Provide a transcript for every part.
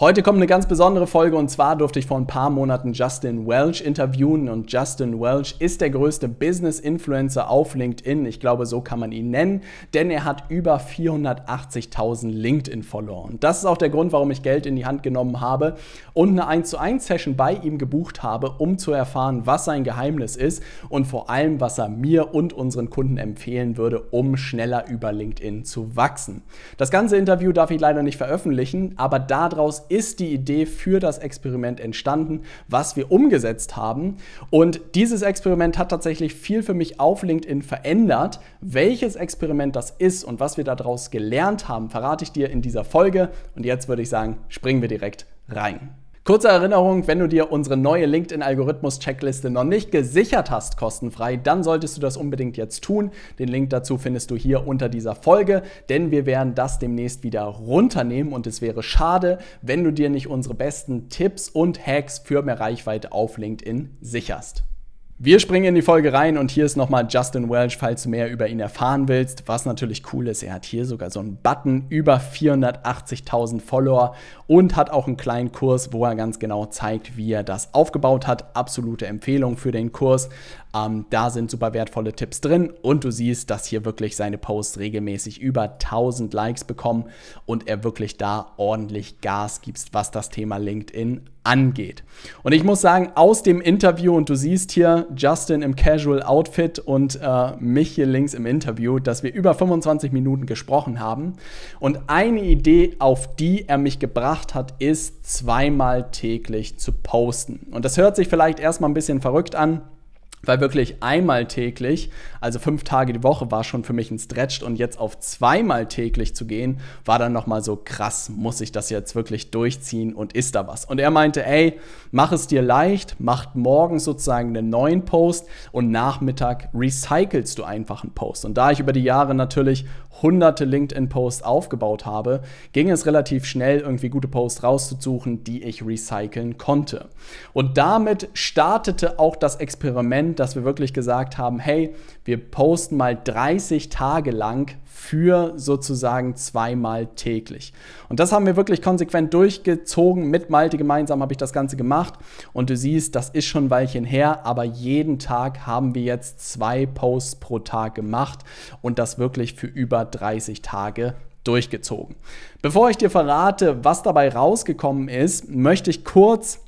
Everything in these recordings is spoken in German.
Heute kommt eine ganz besondere Folge und zwar durfte ich vor ein paar Monaten Justin Welch interviewen und Justin Welch ist der größte Business Influencer auf LinkedIn. Ich glaube, so kann man ihn nennen, denn er hat über 480.000 LinkedIn Follower und das ist auch der Grund, warum ich Geld in die Hand genommen habe und eine 1 zu 1 Session bei ihm gebucht habe, um zu erfahren, was sein Geheimnis ist und vor allem, was er mir und unseren Kunden empfehlen würde, um schneller über LinkedIn zu wachsen. Das ganze Interview darf ich leider nicht veröffentlichen, aber daraus ist die Idee für das Experiment entstanden, was wir umgesetzt haben. Und dieses Experiment hat tatsächlich viel für mich auf LinkedIn verändert. Welches Experiment das ist und was wir daraus gelernt haben, verrate ich dir in dieser Folge. Und jetzt würde ich sagen, springen wir direkt rein. Kurze Erinnerung, wenn du dir unsere neue LinkedIn-Algorithmus-Checkliste noch nicht gesichert hast, kostenfrei, dann solltest du das unbedingt jetzt tun. Den Link dazu findest du hier unter dieser Folge, denn wir werden das demnächst wieder runternehmen und es wäre schade, wenn du dir nicht unsere besten Tipps und Hacks für mehr Reichweite auf LinkedIn sicherst. Wir springen in die Folge rein und hier ist nochmal Justin Welch, falls du mehr über ihn erfahren willst. Was natürlich cool ist, er hat hier sogar so einen Button, über 480.000 Follower und hat auch einen kleinen Kurs, wo er ganz genau zeigt, wie er das aufgebaut hat. Absolute Empfehlung für den Kurs. Ähm, da sind super wertvolle Tipps drin und du siehst, dass hier wirklich seine Posts regelmäßig über 1000 Likes bekommen und er wirklich da ordentlich Gas gibt, was das Thema LinkedIn angeht. Und ich muss sagen, aus dem Interview, und du siehst hier Justin im Casual Outfit und äh, mich hier links im Interview, dass wir über 25 Minuten gesprochen haben. Und eine Idee, auf die er mich gebracht hat, ist zweimal täglich zu posten. Und das hört sich vielleicht erstmal ein bisschen verrückt an. Weil wirklich einmal täglich, also fünf Tage die Woche, war schon für mich ein Stretch und jetzt auf zweimal täglich zu gehen, war dann nochmal so krass, muss ich das jetzt wirklich durchziehen und ist da was? Und er meinte, ey, mach es dir leicht, mach morgens sozusagen einen neuen Post und Nachmittag recycelst du einfach einen Post. Und da ich über die Jahre natürlich hunderte LinkedIn-Posts aufgebaut habe, ging es relativ schnell, irgendwie gute Posts rauszusuchen, die ich recyceln konnte. Und damit startete auch das Experiment, Experiment, dass wir wirklich gesagt haben, hey, wir posten mal 30 Tage lang für sozusagen zweimal täglich. Und das haben wir wirklich konsequent durchgezogen. Mit Malte gemeinsam habe ich das Ganze gemacht. Und du siehst, das ist schon ein Weilchen her, aber jeden Tag haben wir jetzt zwei Posts pro Tag gemacht und das wirklich für über 30 Tage durchgezogen. Bevor ich dir verrate, was dabei rausgekommen ist, möchte ich kurz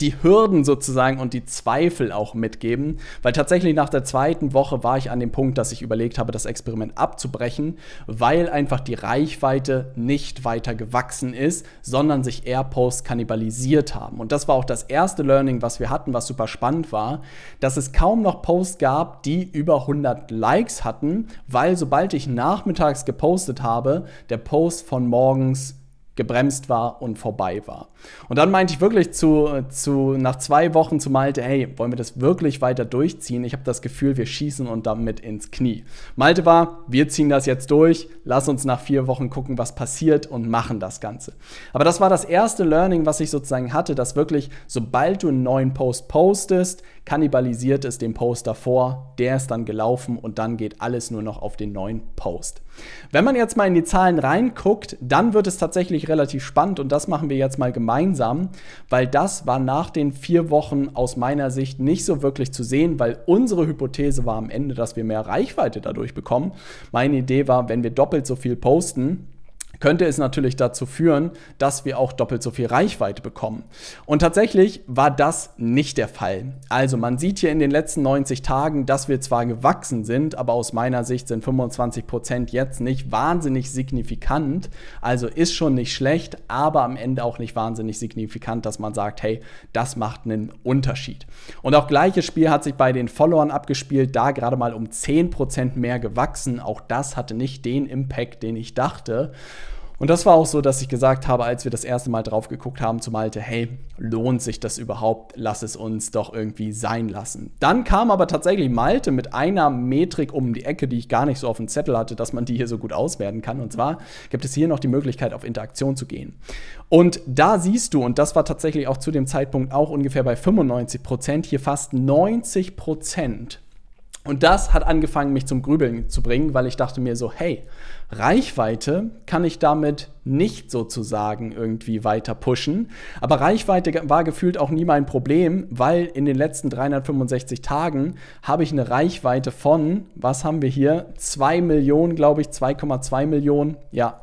die Hürden sozusagen und die Zweifel auch mitgeben, weil tatsächlich nach der zweiten Woche war ich an dem Punkt, dass ich überlegt habe, das Experiment abzubrechen, weil einfach die Reichweite nicht weiter gewachsen ist, sondern sich eher Posts kannibalisiert haben. Und das war auch das erste Learning, was wir hatten, was super spannend war, dass es kaum noch Posts gab, die über 100 Likes hatten, weil sobald ich nachmittags gepostet habe, der Post von morgens gebremst war und vorbei war. Und dann meinte ich wirklich zu, zu nach zwei Wochen zu Malte, hey, wollen wir das wirklich weiter durchziehen? Ich habe das Gefühl, wir schießen und damit ins Knie. Malte war, wir ziehen das jetzt durch, lass uns nach vier Wochen gucken, was passiert und machen das Ganze. Aber das war das erste Learning, was ich sozusagen hatte, dass wirklich, sobald du einen neuen Post postest, kannibalisiert es den Post davor, der ist dann gelaufen und dann geht alles nur noch auf den neuen Post. Wenn man jetzt mal in die Zahlen reinguckt, dann wird es tatsächlich relativ spannend und das machen wir jetzt mal gemeinsam, weil das war nach den vier Wochen aus meiner Sicht nicht so wirklich zu sehen, weil unsere Hypothese war am Ende, dass wir mehr Reichweite dadurch bekommen. Meine Idee war, wenn wir doppelt so viel posten, könnte es natürlich dazu führen, dass wir auch doppelt so viel Reichweite bekommen. Und tatsächlich war das nicht der Fall. Also man sieht hier in den letzten 90 Tagen, dass wir zwar gewachsen sind, aber aus meiner Sicht sind 25% Prozent jetzt nicht wahnsinnig signifikant. Also ist schon nicht schlecht, aber am Ende auch nicht wahnsinnig signifikant, dass man sagt, hey, das macht einen Unterschied. Und auch gleiches Spiel hat sich bei den Followern abgespielt, da gerade mal um 10% Prozent mehr gewachsen. Auch das hatte nicht den Impact, den ich dachte. Und das war auch so, dass ich gesagt habe, als wir das erste Mal drauf geguckt haben zu Malte, hey, lohnt sich das überhaupt? Lass es uns doch irgendwie sein lassen. Dann kam aber tatsächlich Malte mit einer Metrik um die Ecke, die ich gar nicht so auf dem Zettel hatte, dass man die hier so gut auswerten kann. Und zwar gibt es hier noch die Möglichkeit, auf Interaktion zu gehen. Und da siehst du, und das war tatsächlich auch zu dem Zeitpunkt auch ungefähr bei 95 Prozent, hier fast 90 Prozent und das hat angefangen, mich zum Grübeln zu bringen, weil ich dachte mir so, hey, Reichweite kann ich damit nicht sozusagen irgendwie weiter pushen. Aber Reichweite war gefühlt auch nie mein Problem, weil in den letzten 365 Tagen habe ich eine Reichweite von, was haben wir hier? 2 Millionen, glaube ich, 2,2 Millionen, ja.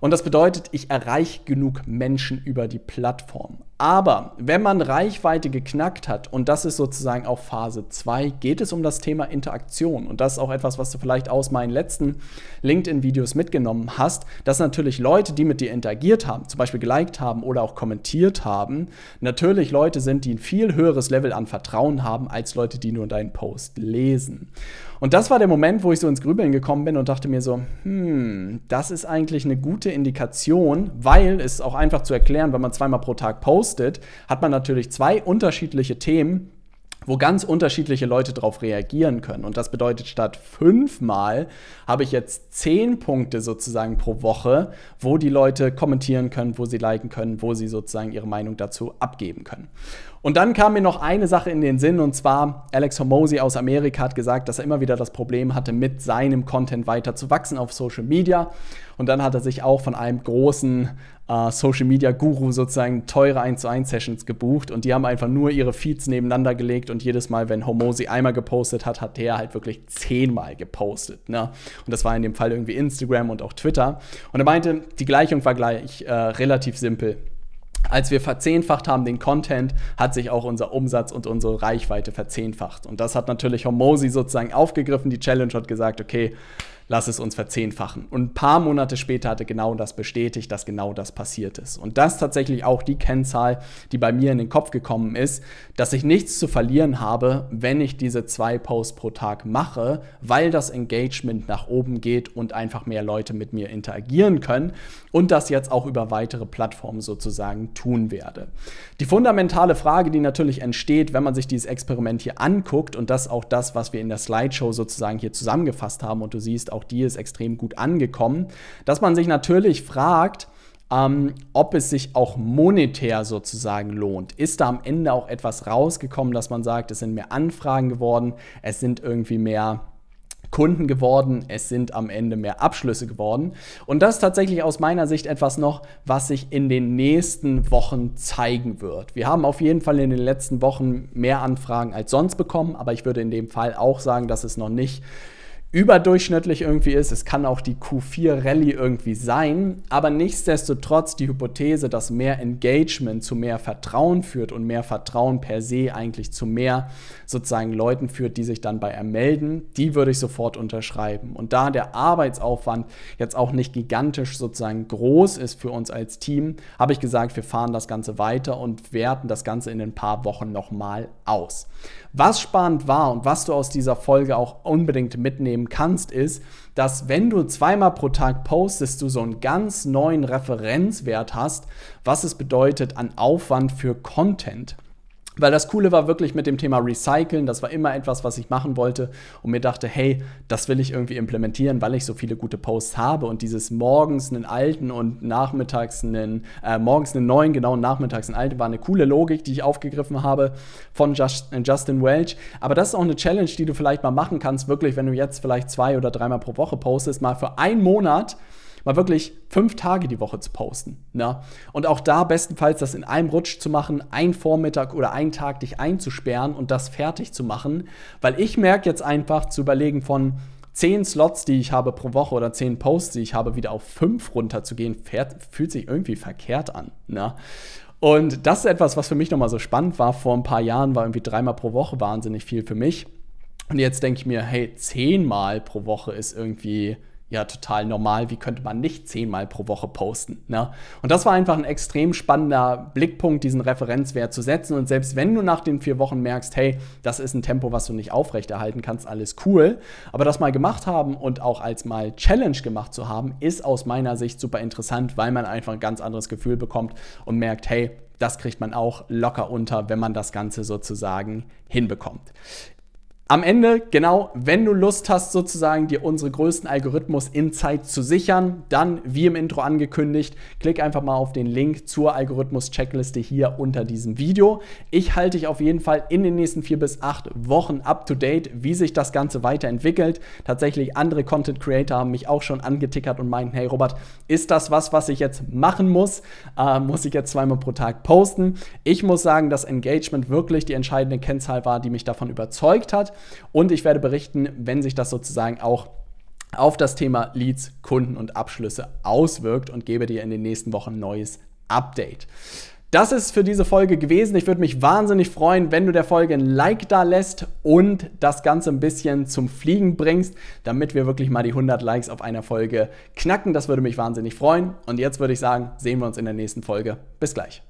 Und das bedeutet, ich erreiche genug Menschen über die Plattform. Aber wenn man Reichweite geknackt hat, und das ist sozusagen auch Phase 2, geht es um das Thema Interaktion. Und das ist auch etwas, was du vielleicht aus meinen letzten LinkedIn-Videos mitgenommen hast, dass natürlich Leute, die mit dir interagiert haben, zum Beispiel geliked haben oder auch kommentiert haben, natürlich Leute sind, die ein viel höheres Level an Vertrauen haben, als Leute, die nur deinen Post lesen. Und das war der Moment, wo ich so ins Grübeln gekommen bin und dachte mir so, hm, das ist eigentlich eine gute Indikation, weil es auch einfach zu erklären, wenn man zweimal pro Tag postet, postet, hat man natürlich zwei unterschiedliche Themen, wo ganz unterschiedliche Leute darauf reagieren können. Und das bedeutet, statt fünfmal habe ich jetzt zehn Punkte sozusagen pro Woche, wo die Leute kommentieren können, wo sie liken können, wo sie sozusagen ihre Meinung dazu abgeben können. Und dann kam mir noch eine Sache in den Sinn und zwar Alex Hormozy aus Amerika hat gesagt, dass er immer wieder das Problem hatte, mit seinem Content weiter zu wachsen auf Social Media. Und dann hat er sich auch von einem großen äh, Social Media Guru sozusagen teure 1 zu 1 Sessions gebucht und die haben einfach nur ihre Feeds nebeneinander gelegt und jedes Mal, wenn Homosi einmal gepostet hat, hat der halt wirklich zehnmal gepostet. Ne? Und das war in dem Fall irgendwie Instagram und auch Twitter. Und er meinte, die Gleichung war gleich äh, relativ simpel als wir verzehnfacht haben den Content, hat sich auch unser Umsatz und unsere Reichweite verzehnfacht. Und das hat natürlich Homosi sozusagen aufgegriffen. Die Challenge hat gesagt, okay, lass es uns verzehnfachen. Und ein paar Monate später hatte genau das bestätigt, dass genau das passiert ist. Und das ist tatsächlich auch die Kennzahl, die bei mir in den Kopf gekommen ist, dass ich nichts zu verlieren habe, wenn ich diese zwei Posts pro Tag mache, weil das Engagement nach oben geht und einfach mehr Leute mit mir interagieren können und das jetzt auch über weitere Plattformen sozusagen tun werde. Die fundamentale Frage, die natürlich entsteht, wenn man sich dieses Experiment hier anguckt und das auch das, was wir in der Slideshow sozusagen hier zusammengefasst haben und du siehst, auch die ist extrem gut angekommen, dass man sich natürlich fragt, ähm, ob es sich auch monetär sozusagen lohnt. Ist da am Ende auch etwas rausgekommen, dass man sagt, es sind mehr Anfragen geworden, es sind irgendwie mehr Kunden geworden, es sind am Ende mehr Abschlüsse geworden. Und das ist tatsächlich aus meiner Sicht etwas noch, was sich in den nächsten Wochen zeigen wird. Wir haben auf jeden Fall in den letzten Wochen mehr Anfragen als sonst bekommen, aber ich würde in dem Fall auch sagen, dass es noch nicht überdurchschnittlich irgendwie ist. Es kann auch die Q4 Rallye irgendwie sein, aber nichtsdestotrotz die Hypothese, dass mehr Engagement zu mehr Vertrauen führt und mehr Vertrauen per se eigentlich zu mehr sozusagen Leuten führt, die sich dann bei ermelden, die würde ich sofort unterschreiben. Und da der Arbeitsaufwand jetzt auch nicht gigantisch sozusagen groß ist für uns als Team, habe ich gesagt, wir fahren das Ganze weiter und werten das Ganze in ein paar Wochen nochmal aus. Was spannend war und was du aus dieser Folge auch unbedingt mitnehmen mitnehmen kannst, ist, dass wenn du zweimal pro Tag postest, du so einen ganz neuen Referenzwert hast, was es bedeutet an Aufwand für Content. Weil das Coole war wirklich mit dem Thema Recyceln, das war immer etwas, was ich machen wollte und mir dachte, hey, das will ich irgendwie implementieren, weil ich so viele gute Posts habe und dieses morgens einen alten und nachmittags einen, äh, morgens einen neuen, genau, und nachmittags einen alten, war eine coole Logik, die ich aufgegriffen habe von Just, Justin Welch. Aber das ist auch eine Challenge, die du vielleicht mal machen kannst, wirklich, wenn du jetzt vielleicht zwei oder dreimal pro Woche postest, mal für einen Monat mal wirklich fünf Tage die Woche zu posten. Na? Ne? Und auch da bestenfalls das in einem Rutsch zu machen, einen Vormittag oder einen Tag dich einzusperren und das fertig zu machen. Weil ich merke jetzt einfach zu überlegen von, zehn Slots, die ich habe pro Woche oder zehn Posts, die ich habe, wieder auf fünf runterzugehen, fährt, fühlt sich irgendwie verkehrt an. Ne? Und das ist etwas, was für mich nochmal so spannend war. Vor ein paar Jahren war irgendwie dreimal pro Woche wahnsinnig viel für mich. Und jetzt denke ich mir, hey, zehnmal pro Woche ist irgendwie ja total normal, wie könnte man nicht zehnmal pro Woche posten. Ne? Und das war einfach ein extrem spannender Blickpunkt, diesen Referenzwert zu setzen. Und selbst wenn du nach den vier Wochen merkst, hey, das ist ein Tempo, was du nicht aufrechterhalten kannst, alles cool, aber das mal gemacht haben und auch als mal Challenge gemacht zu haben, ist aus meiner Sicht super interessant, weil man einfach ein ganz anderes Gefühl bekommt und merkt, hey, das kriegt man auch locker unter, wenn man das Ganze sozusagen hinbekommt. Am Ende, genau, wenn du Lust hast, sozusagen dir unsere größten Algorithmus Insights zu sichern, dann, wie im Intro angekündigt, klick einfach mal auf den Link zur Algorithmus-Checkliste hier unter diesem Video. Ich halte dich auf jeden Fall in den nächsten vier bis acht Wochen up to date, wie sich das Ganze weiterentwickelt. Tatsächlich, andere Content Creator haben mich auch schon angetickert und meinten, hey Robert, ist das was, was ich jetzt machen muss? Äh, muss ich jetzt zweimal pro Tag posten? Ich muss sagen, dass Engagement wirklich die entscheidende Kennzahl war, die mich davon überzeugt hat. Und ich werde berichten, wenn sich das sozusagen auch auf das Thema Leads, Kunden und Abschlüsse auswirkt und gebe dir in den nächsten Wochen neues Update. Das ist für diese Folge gewesen. Ich würde mich wahnsinnig freuen, wenn du der Folge ein Like da lässt und das Ganze ein bisschen zum Fliegen bringst, damit wir wirklich mal die 100 Likes auf einer Folge knacken. Das würde mich wahnsinnig freuen. Und jetzt würde ich sagen, sehen wir uns in der nächsten Folge. Bis gleich.